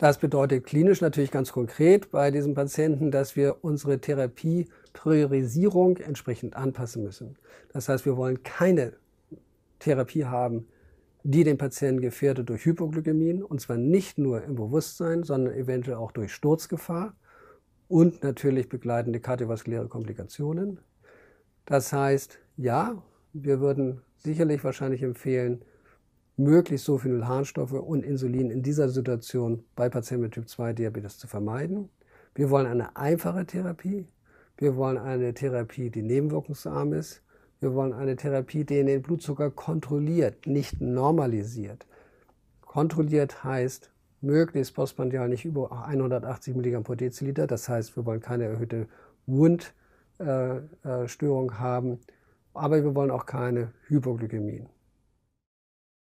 Das bedeutet klinisch natürlich ganz konkret bei diesem Patienten, dass wir unsere Therapiepriorisierung entsprechend anpassen müssen. Das heißt, wir wollen keine Therapie haben, die den Patienten gefährdet durch Hypoglykämien, und zwar nicht nur im Bewusstsein, sondern eventuell auch durch Sturzgefahr und natürlich begleitende kardiovaskuläre Komplikationen. Das heißt, ja, wir würden sicherlich wahrscheinlich empfehlen, möglichst so viele Harnstoffe und Insulin in dieser Situation bei Patienten mit Typ 2 Diabetes zu vermeiden. Wir wollen eine einfache Therapie. Wir wollen eine Therapie, die nebenwirkungsarm ist. Wir wollen eine Therapie, die den Blutzucker kontrolliert, nicht normalisiert. Kontrolliert heißt möglichst postprandial nicht über 180 Milligramm pro Deziliter. Das heißt, wir wollen keine erhöhte Wundstörung äh, äh, haben, aber wir wollen auch keine Hypoglykämien.